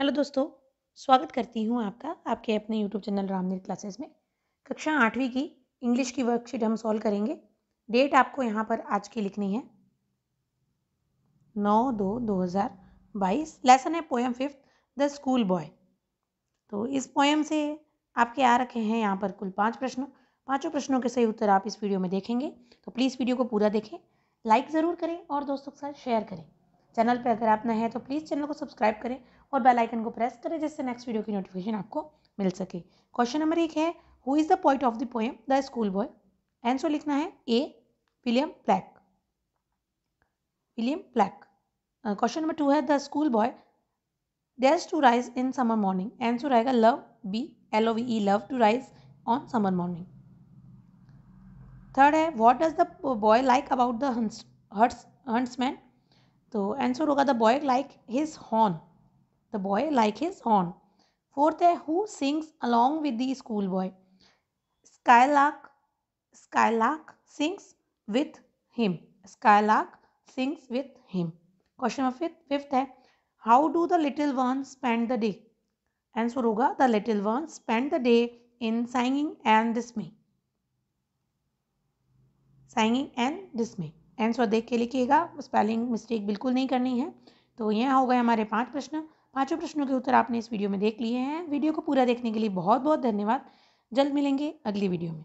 hello दोस्तों स्वागत करती हूँ आपका आपके अपने यूट्यूब चैनल रामनीर क्लासेस में कक्षा आठवीं की इंग्लिश की वर्कशीट हम सॉल्व करेंगे डेट आपको यहाँ पर आज की लिखनी है नौ दो दो हज़ार बाईस लेसन है poem fifth the school boy तो इस पोएम से आपके आ रखे हैं यहाँ पर कुल पाँच प्रश्न पाँचों प्रश्नों के सही उत्तर आप इस वीडियो में देखेंगे तो प्लीज़ वीडियो को पूरा देखें लाइक ज़रूर करें और दोस्तों के साथ शेयर करें चैनल पर अगर आप नए हैं तो प्लीज़ चैनल को सब्सक्राइब करें और बेल आइकन को प्रेस करें जिससे नेक्स्ट वीडियो की नोटिफिकेशन आपको मिल सके क्वेश्चन नंबर एक है who is the point of the poem the school boy answer लिखना है A William Blake William Blake question number two है the school boy days to rise in summer morning answer आएगा love B L O V E love to rise on summer morning third है what does the boy like about the hunts hurts तो answer होगा the boy like his horn the boy like his horn fourth है who sings along with the school boy skylark skylark sings with him skylark sings with him question number fifth है how do the little one spend the day answer होगा the little one spend the day in sighing and dismay sighing and dismay answer देख के लिखिएगा spelling mistake बिल्कुल नहीं करनी है तो यह हो गए हमारे पाँच प्रश्न पाँचों प्रश्नों के उत्तर आपने इस वीडियो में देख लिए हैं वीडियो को पूरा देखने के लिए बहुत बहुत धन्यवाद जल्द मिलेंगे अगली वीडियो में